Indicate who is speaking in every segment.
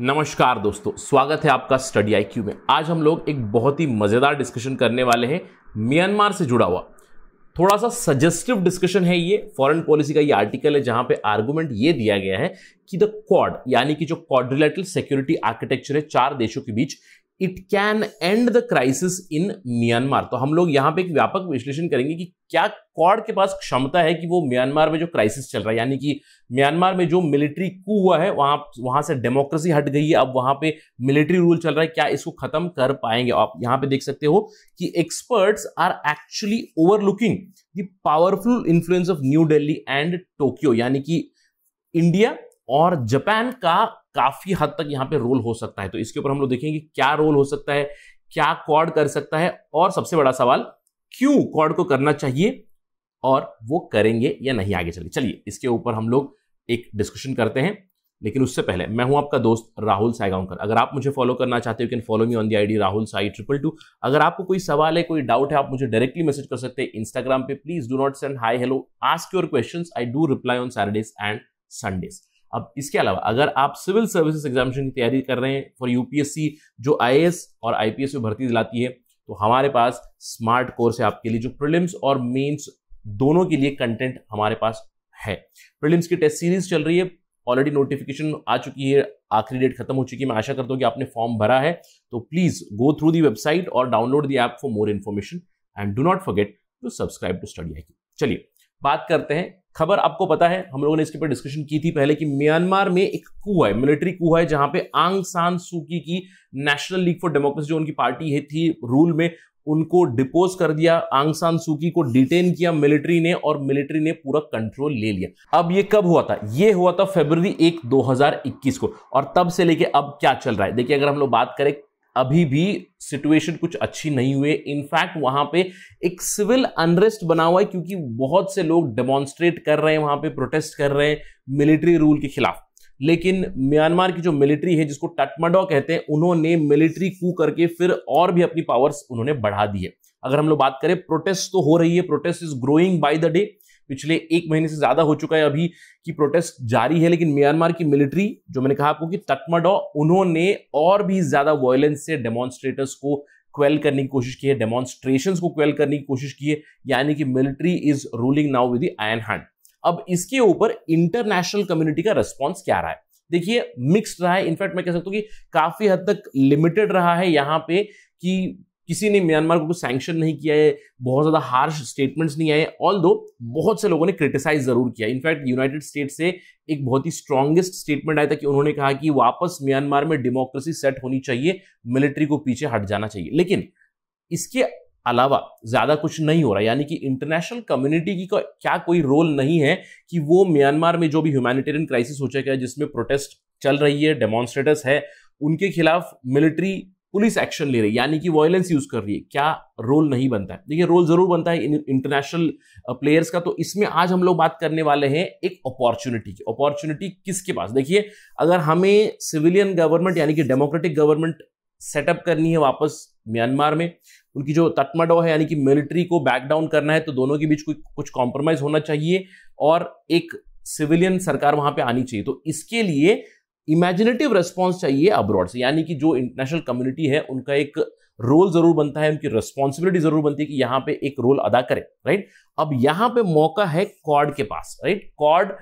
Speaker 1: नमस्कार दोस्तों स्वागत है आपका स्टडी आई में आज हम लोग एक बहुत ही मज़ेदार डिस्कशन करने वाले हैं म्यांमार से जुड़ा हुआ थोड़ा सा सजेस्टिव डिस्कशन है ये फॉरेन पॉलिसी का ये आर्टिकल है जहां पे आर्गुमेंट ये दिया गया है कि द क्वाड यानी कि जो क्वाड्रिलेटरल सिक्योरिटी आर्किटेक्चर है चार देशों के बीच it can end the crisis in Myanmar तो हम लोग यहां पे एक व्यापक विश्लेषण करेंगे कि क्या क्वाड के पास क्षमता है कि वो म्यांमार में जो क्राइसिस चल रहा है यानी कि म्यांमार में जो मिलिट्री कू हुआ है वहां वहां से डेमोक्रेसी हट गई है अब वहां पे मिलिट्री रूल चल रहा है क्या इसको खत्म कर पाएंगे आप यहां पे देख सकते हो कि experts are actually overlooking the powerful influence of New Delhi and Tokyo यानी कि इंडिया और जापान का काफी हद तक यहाँ पे रोल हो सकता है तो इसके ऊपर हम लोग देखेंगे क्या रोल हो सकता है क्या कॉर्ड कर सकता है और सबसे बड़ा सवाल क्यों कॉर्ड को करना चाहिए और वो करेंगे या नहीं आगे चले चलिए इसके ऊपर हम लोग एक डिस्कशन करते हैं लेकिन उससे पहले मैं हूं आपका दोस्त राहुल साइगांवकर अगर आप मुझे फॉलो करना चाहते हो can follow me on the ID Rahul Sai triple two अगर आपको कोई सवाल है कोई डाउट है आप मुझे डायरेक्टली मैसेज कर सकते हैं इंस्टाग्राम पे please do not send hi hello ask your question I do reply on Saturdays and Sundays अब इसके अलावा अगर आप सिविल सर्विसेज एग्जामिनेशन की तैयारी कर रहे हैं फॉर यूपीएससी जो आई और आई में भर्ती दिलाती है तो हमारे पास स्मार्ट कोर्स है आपके लिए जो प्रिलिम्स और मेन्स दोनों के लिए कंटेंट हमारे पास है प्रिलिम्स की टेस्ट सीरीज चल रही है ऑलरेडी नोटिफिकेशन आ चुकी है आखिरी डेट खत्म हो चुकी है मैं आशा करता हूँ कि आपने फॉर्म भरा है तो please go through the website और download the app for more information and do not forget to subscribe to Study I चलिए बात करते हैं खबर आपको पता है हम लोगों ने इसके ऊपर डिस्कशन की थी पहले कि म्यांमार में एक कू है मिलिट्री कू है जहां पे आंग सान सूकी की नेशनल लीग फॉर डेमोक्रेसी जो उनकी पार्टी है थी रूल में उनको डिपोज कर दिया आंग सान सूकी को डिटेन किया मिलिट्री ने और मिलिट्री ने पूरा कंट्रोल ले लिया अब ये कब हुआ था ये हुआ था फेबर एक दो को और तब से लेके अब क्या चल रहा है देखिए अगर हम लोग बात करें अभी भी सिचुएशन कुछ अच्छी नहीं हुई इनफैक्ट वहां पे एक सिविल अनरेस्ट बना हुआ है क्योंकि बहुत से लोग डेमोन्स्ट्रेट कर रहे हैं वहां पे प्रोटेस्ट कर रहे हैं मिलिट्री रूल के खिलाफ लेकिन म्यांमार की जो मिलिट्री है जिसको टटमडो कहते हैं उन्होंने मिलिट्री कू करके फिर और भी अपनी पावर्स उन्होंने बढ़ा दी है अगर हम लोग बात करें प्रोटेस्ट तो हो रही है protest is growing by the day पिछले एक महीने से ज्यादा हो चुका है अभी की प्रोटेस्ट जारी है लेकिन म्यांमार की मिलिट्री जो मैंने कहा आपको कि तटमडो उन्होंने और भी ज्यादा वायलेंस से डेमोन्स्ट्रेटर्स को क्वेल करने की कोशिश की है डेमोन्स्ट्रेशन को क्वेल करने की कोशिश की है यानी कि military is ruling now with iron hand अब इसके ऊपर इंटरनेशनल कम्युनिटी का रिस्पॉन्स क्या रहा है देखिए मिक्स्ड रहा है इनफैक्ट मैं कह सकता हूँ कि काफी हद तक लिमिटेड रहा है यहाँ पे कि किसी ने म्यांमार को कुछ सैंक्शन नहीं किया है बहुत ज़्यादा हार्श स्टेटमेंट्स नहीं आए ऑल दो बहुत से लोगों ने क्रिटिसाइज ज़रूर किया इनफैक्ट यूनाइटेड स्टेट से एक बहुत ही स्ट्रांगेस्ट स्टेटमेंट आया था कि उन्होंने कहा कि वापस म्यांमार में डेमोक्रेसी सेट होनी चाहिए मिलिट्री को पीछे हट जाना चाहिए लेकिन इसके अलावा ज़्यादा कुछ नहीं हो रहा यानी कि इंटरनेशनल कम्युनिटी की क्या कोई रोल नहीं है कि वो म्यांमार में जो भी ह्यूमैनिटेरियन क्राइसिस हो चुका है जिसमें प्रोटेस्ट चल रही है डेमोन्स्ट्रेटर्स है उनके खिलाफ मिलिट्री पुलिस एक्शन ले रही है यानी कि वायलेंस यूज कर रही है क्या रोल नहीं बनता है देखिए रोल जरूर बनता है इंटरनेशनल प्लेयर्स का तो इसमें आज हम लोग बात करने वाले हैं एक अपॉर्चुनिटी की अपॉर्चुनिटी किसके पास देखिए अगर हमें सिविलियन गवर्नमेंट यानी कि डेमोक्रेटिक गवर्नमेंट सेटअप करनी है वापस म्यांमार में उनकी जो तटमडो है यानी कि मिलिट्री को बैक डाउन करना है तो दोनों के बीच कोई कुछ कॉम्प्रोमाइज होना चाहिए और एक सिविलियन सरकार वहां पे आनी चाहिए तो इसके लिए इमेजिनेटिव रेस्पॉन्स चाहिए अब्रॉड से यानी कि जो इंटरनेशनल कम्युनिटी है उनका एक रोल जरूर बनता है उनकी रिस्पॉन्सिबिलिटी जरूर बनती है कि यहां पे एक रोल अदा करें राइट अब यहां पे मौका है कॉड के पास राइट कॉड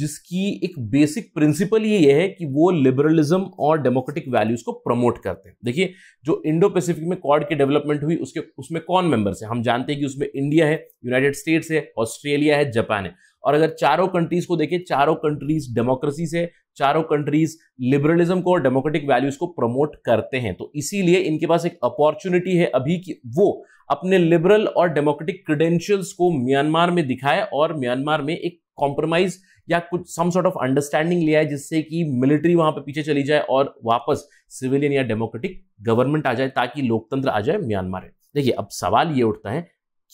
Speaker 1: जिसकी एक बेसिक प्रिंसिपल ही ये है कि वो लिबरलिज्म और डेमोक्रेटिक वैल्यूज को प्रमोट करते हैं देखिए जो इंडो पैसिफिक में कॉर्ड की डेवलपमेंट हुई उसके उसमें कौन मेंबर्स है हम जानते हैं कि उसमें इंडिया है यूनाइटेड स्टेट्स है ऑस्ट्रेलिया है जापान है और अगर चारों कंट्रीज को देखें चारों कंट्रीज डेमोक्रेसी से चारों कंट्रीज लिबरलिज्म को और डेमोक्रेटिक वैल्यूज को प्रमोट करते हैं तो इसीलिए इनके पास एक अपॉर्चुनिटी है अभी कि वो अपने लिबरल और डेमोक्रेटिक क्रेडेंशियल्स को म्यांमार में दिखाए और म्यांमार में एक कॉम्प्रोमाइज या कुछ सम सॉर्ट ऑफ अंडरस्टैंडिंग लिया है जिससे कि मिलिट्री वहां पर पीछे चली जाए और वापस सिविलियन या डेमोक्रेटिक गवर्नमेंट आ जाए ताकि लोकतंत्र आ जाए म्यांमार में देखिए अब सवाल ये उठता है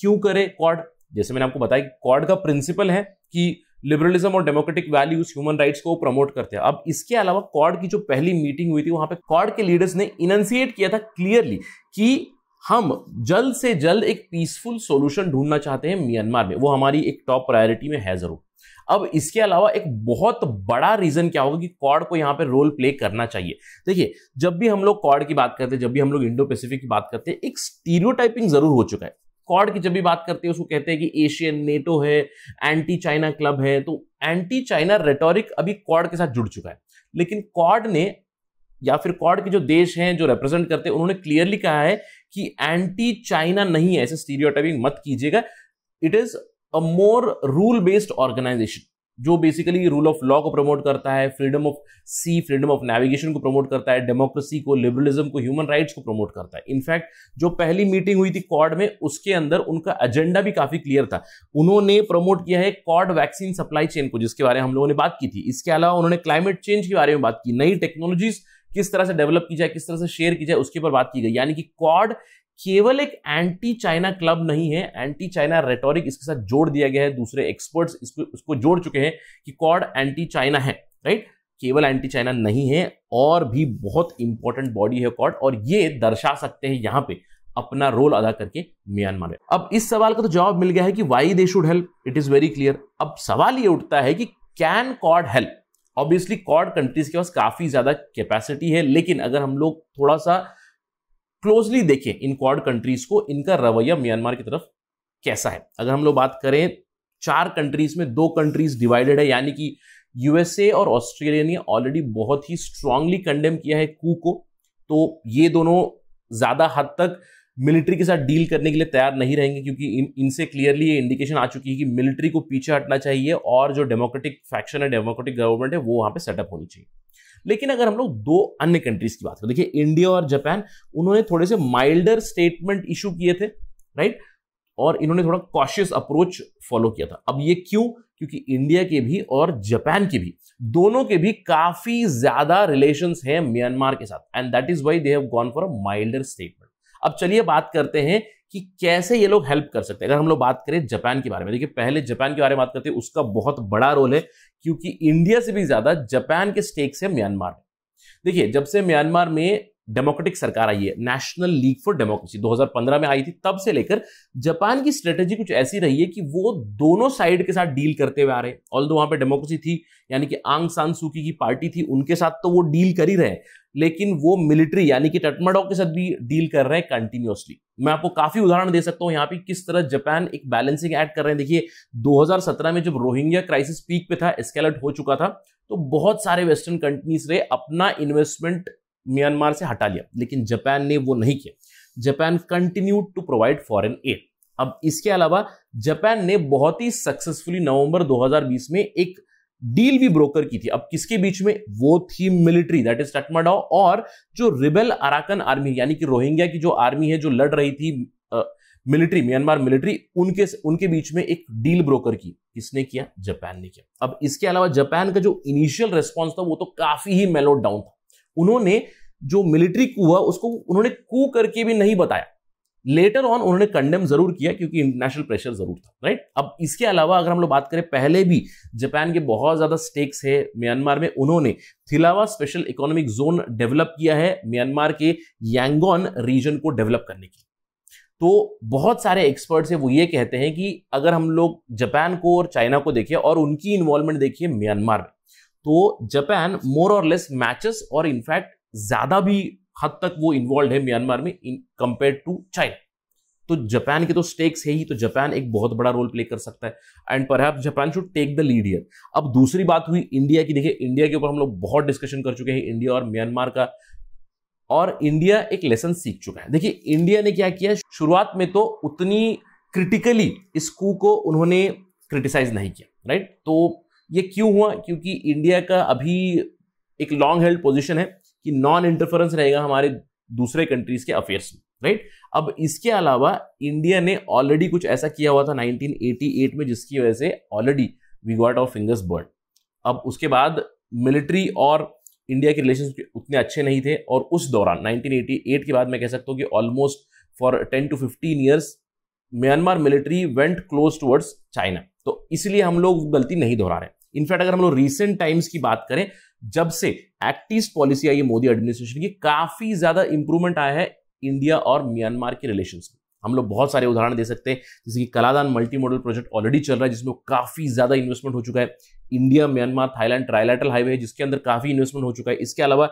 Speaker 1: क्यों करे क्वाड जैसे मैंने आपको बताया कॉड का प्रिंसिपल है कि लिबरलिज्म और डेमोक्रेटिक वैल्यूज ह्यूमन राइट्स को प्रमोट करते हैं अब इसके अलावा कॉर्ड की जो पहली मीटिंग हुई थी वहां पे कॉर्ड के लीडर्स ने इनंसिएट किया था क्लियरली कि हम जल्द से जल्द एक पीसफुल सॉल्यूशन ढूंढना चाहते हैं म्यांमार में वो हमारी एक टॉप प्रायोरिटी में है जरूर अब इसके अलावा एक बहुत बड़ा रीजन क्या होगा कि कॉड को यहाँ पे रोल प्ले करना चाहिए देखिए जब भी हम लोग कॉड की बात करते हैं जब भी हम लोग इंडो पैसिफिक की बात करते हैं एक स्टीरियोटाइपिंग जरूर हो चुका है कॉर्ड की जब भी बात करते हैं उसको कहते हैं कि एशियन नेटो है एंटी चाइना क्लब है तो एंटी चाइना रेटोरिक अभी क्वाड के साथ जुड़ चुका है लेकिन कॉर्ड ने या फिर कॉर्ड के जो देश हैं जो रिप्रेजेंट करते हैं उन्होंने क्लियरली कहा है कि एंटी चाइना नहीं है ऐसे स्टीरियोटाइपिंग मत कीजिएगा it is a more rule based organisation जो बेसिकली रूल ऑफ लॉ को प्रमोट करता है freedom of sea freedom of navigation को प्रमोट करता है डेमोक्रेसी को लिबरलिज्म को ह्यूमन राइट्स को प्रमोट करता है इनफैक्ट जो पहली मीटिंग हुई थी कॉड में उसके अंदर उनका एजेंडा भी काफी क्लियर था उन्होंने प्रमोट किया है कॉड वैक्सीन सप्लाई चेन को जिसके बारे में हम लोगों ने बात की थी इसके अलावा उन्होंने क्लाइमेट चेंज के बारे में बात की नई टेक्नोलॉजीज किस तरह से डेवलप की जाए किस तरह से शेयर की जाए उसके ऊपर बात की गई यानी कि कॉड केवल एक एंटी चाइना क्लब नहीं है एंटी चाइना रेटोरिक इसके साथ जोड़ दिया गया है दूसरे एक्सपर्ट्स इसको उसको जोड़ चुके हैं कि कॉड एंटी चाइना है राइट केवल एंटी चाइना नहीं है और भी बहुत इंपॉर्टेंट बॉडी है कॉड और ये दर्शा सकते हैं यहां पे अपना रोल अदा करके म्यांमार में अब इस सवाल का तो जवाब मिल गया है कि why they should help it is very clear अब सवाल ये उठता है कि can Quad help obviously Quad countries के पास काफी ज्यादा कैपेसिटी है लेकिन अगर हम लोग थोड़ा सा क्लोजली देखें इन क्वाड कंट्रीज को इनका रवैया म्यांमार की तरफ कैसा है अगर हम लोग बात करें चार कंट्रीज में दो कंट्रीज डिवाइडेड है यानी कि यूएसए और ऑस्ट्रेलिया ने ऑलरेडी बहुत ही स्ट्रांगली कंडेम किया है कू को तो ये दोनों ज़्यादा हद तक मिलिट्री के साथ डील करने के लिए तैयार नहीं रहेंगे क्योंकि इनसे क्लियरली ये इंडिकेशन आ चुकी है कि मिलिट्री को पीछे हटना चाहिए और जो डेमोक्रेटिक फैक्शन है डेमोक्रेटिक गवर्नमेंट है वो वहाँ पे सेटअप होनी चाहिए लेकिन अगर हम लोग दो अन्य कंट्रीज की बात करें देखिए इंडिया और जापान उन्होंने थोड़े से माइल्डर स्टेटमेंट इशू किए थे राइट और इन्होंने थोड़ा कॉशियस अप्रोच फॉलो किया था अब ये क्यों क्योंकि इंडिया के भी और जापान के भी दोनों के भी काफी ज्यादा रिलेशन है म्यांमार के साथ and that is why they have gone for a milder statement अब चलिए बात करते हैं कि कैसे ये लोग हेल्प कर सकते हैं अगर हम लोग बात करें जापान के बारे में देखिए पहले जापान के बारे में बात करते हैं उसका बहुत बड़ा रोल है क्योंकि इंडिया से भी ज़्यादा जापान के स्टेक्स है म्यांमार देखिए जब से म्यांमार में डेमोक्रेटिक सरकार आई है नेशनल लीग फॉर डेमोक्रेसी 2015 में आई थी तब से लेकर जापान की स्ट्रेटेजी कुछ ऐसी रही है कि वो दोनों साइड के साथ डील करते हुए आ रहे हैं ऑल वहां पर डेमोक्रेसी थी यानी कि आंग सान सूकी की पार्टी थी उनके साथ तो वो डील कर ही रहे लेकिन वो मिलिट्री यानी कि टटमाडॉक के साथ भी डील कर रहे हैं कंटिन्यूसली मैं आपको काफी उदाहरण दे सकता हूं यहाँ पे किस तरह जापान एक बैलेंसिंग एक्ट कर रहे हैं देखिए 2017 में जब रोहिंग्या क्राइसिस पीक पे था एस्केलेट हो चुका था तो बहुत सारे वेस्टर्न कंट्रीज रहे अपना इन्वेस्टमेंट म्यांमार से हटा लिया लेकिन जापान ने वो नहीं किया Japan continue to provide foreign aid अब इसके अलावा जापान ने बहुत ही सक्सेसफुली नवंबर 2020 में एक डील भी ब्रोकर की थी अब किसके बीच में वो थी मिलिट्री दैट इज टटमाडा और जो रिबेल अराकन आर्मी यानी कि रोहिंग्या की जो आर्मी है जो लड़ रही थी मिलिट्री म्यांमार मिलिट्री उनके उनके बीच में एक डील ब्रोकर की किसने किया जापान ने किया अब इसके अलावा जापान का जो इनिशियल रेस्पॉन्स था वो तो काफी ही मेलो डाउन था उन्होंने जो मिलिट्री कू हुआ उसको उन्होंने कू करके भी नहीं बताया लेटर ऑन उन्होंने कंडेम जरूर किया क्योंकि इंटरनेशनल प्रेशर जरूर था राइट अब इसके अलावा अगर हम लोग बात करें पहले भी जापान के बहुत ज़्यादा स्टेक्स है म्यांमार में उन्होंने Thilawa special economic zone develop किया है म्यांमार के यांगोन रीजन को डेवलप करने के तो बहुत सारे एक्सपर्ट्स हैं वो ये कहते हैं कि अगर हम लोग जापान को और चाइना को देखें और उनकी इन्वॉल्वमेंट देखिए म्यांमार में तो जापान मोर और लेस मैचेस और इनफैक्ट ज्यादा भी हद तक वो इन्वॉल्व है म्यांमार में इन कंपेयर टू चाइना तो जापान के तो स्टेक्स है ही तो जापान एक बहुत बड़ा रोल प्ले कर सकता है एंड पर Japan should take the lead here अब दूसरी बात हुई इंडिया की देखिए इंडिया के ऊपर हम लोग बहुत डिस्कशन कर चुके हैं इंडिया और म्यांमार का और इंडिया एक लेसन सीख चुका है देखिए इंडिया ने क्या किया शुरुआत में तो उतनी क्रिटिकली इस कू को उन्होंने क्रिटिसाइज नहीं किया राइट तो ये क्यों हुआ क्योंकि इंडिया का अभी एक लॉन्ग हेल्ड पोजिशन है कि नॉन इंटरफेरेंस रहेगा हमारे दूसरे कंट्रीज के अफेयर्स में राइट अब इसके अलावा इंडिया ने ऑलरेडी कुछ ऐसा किया हुआ था 1988 में जिसकी वजह से already we got our fingers burn अब उसके बाद मिलिट्री और इंडिया के रिलेशन उतने अच्छे नहीं थे और उस दौरान 1988 के बाद मैं कह सकता हूँ कि almost for ten to fifteen years Myanmar military went close towards China तो इसलिए हम लोग गलती नहीं दोहरा रहे हैं इनफैक्ट अगर हम लोग रिसेंट टाइम्स की बात करें जब से एक्ट पॉलिसी आई है मोदी एडमिनिस्ट्रेशन की काफी ज्यादा इंप्रूवमेंट आया है इंडिया और म्यांमार के रिलेशन में हम लोग बहुत सारे उदाहरण दे सकते हैं जैसे कि Kaladan multi modal project already चल रहा है जिसमें काफी ज्यादा इन्वेस्टमेंट हो चुका है India Myanmar Thailand trilateral highway जिसके अंदर काफी इन्वेस्टमेंट हो चुका है इसके अलावा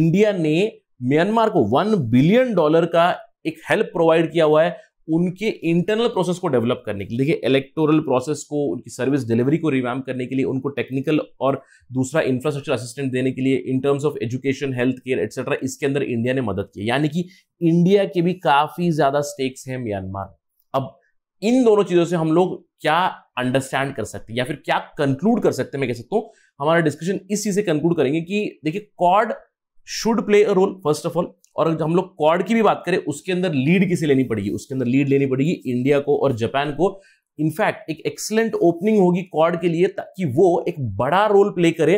Speaker 1: इंडिया ने म्यांमार को वन बिलियन डॉलर का एक हेल्प प्रोवाइड किया हुआ है उनके इंटरनल प्रोसेस को डेवलप करने के लिए देखिए इलेक्टोरल प्रोसेस को उनकी सर्विस डिलीवरी को रिवैम करने के लिए उनको टेक्निकल और दूसरा इंफ्रास्ट्रक्चर असिस्टेंट देने के लिए in terms of education health care etcetera इसके अंदर इंडिया ने मदद की यानी कि इंडिया के भी काफी ज्यादा स्टेक्स हैं म्यांमार अब इन दोनों चीजों से हम लोग क्या अंडरस्टैंड कर सकते हैं या फिर क्या कंक्लूड कर सकते हैं मैं कह सकता हूँ हमारा डिस्कशन इस चीज से कंक्लूड करेंगे कि देखिए Quad should play a role first of all और हम लोग क्वाड की भी बात करें उसके अंदर लीड किसे लेनी पड़ेगी उसके अंदर लीड लेनी पड़ेगी इंडिया को और जापान को इनफैक्ट एक एक्सलेंट ओपनिंग होगी क्वाड के लिए ताकि वो एक बड़ा रोल प्ले करे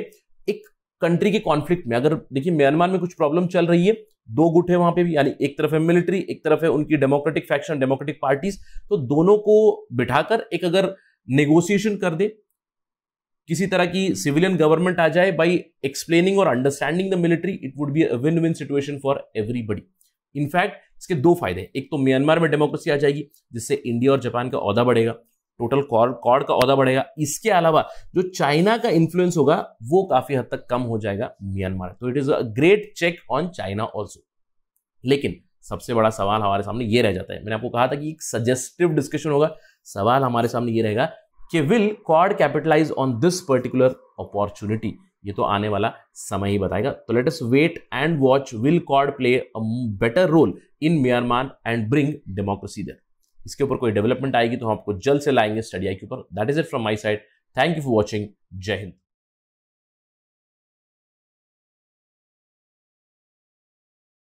Speaker 1: एक कंट्री के कॉन्फ्लिक्ट में अगर देखिए म्यांमार में कुछ प्रॉब्लम चल रही है दो गुट है वहां पे भी यानी एक तरफ है मिलिट्री एक तरफ है उनकी डेमोक्रेटिक फैक्शन डेमोक्रेटिक पार्टीज तो दोनों को बिठाकर एक अगर नेगोशिएशन कर दे किसी तरह की सिविलियन गवर्नमेंट आ जाए बाई एक्सप्लेनिंग और understanding the military it would be win win situation for everybody in fact इसके दो फायदे हैं एक तो म्यांमार में डेमोक्रेसी आ जाएगी जिससे इंडिया और जापान का अहदा बढ़ेगा टोटल कॉर्ड का अहदा बढ़ेगा इसके अलावा जो चाइना का इन्फ्लुएंस होगा वो काफी हद तक कम हो जाएगा म्यांमार तो it is a great check on China also लेकिन सबसे बड़ा सवाल हमारे सामने ये रह जाता है मैंने आपको कहा था कि एक सजेस्टिव डिस्कशन होगा सवाल हमारे सामने ये रहेगा कि will Quad capitalise on this particular opportunity ये तो आने वाला समय ही बताएगा तो let us wait and watch will Quad play a better role in Myanmar and bring democracy there इसके ऊपर कोई डेवलपमेंट आएगी तो हम आपको जल्द से लाएंगे स्टडी आई के ऊपर that is it from my side thank you for watching जय हिंद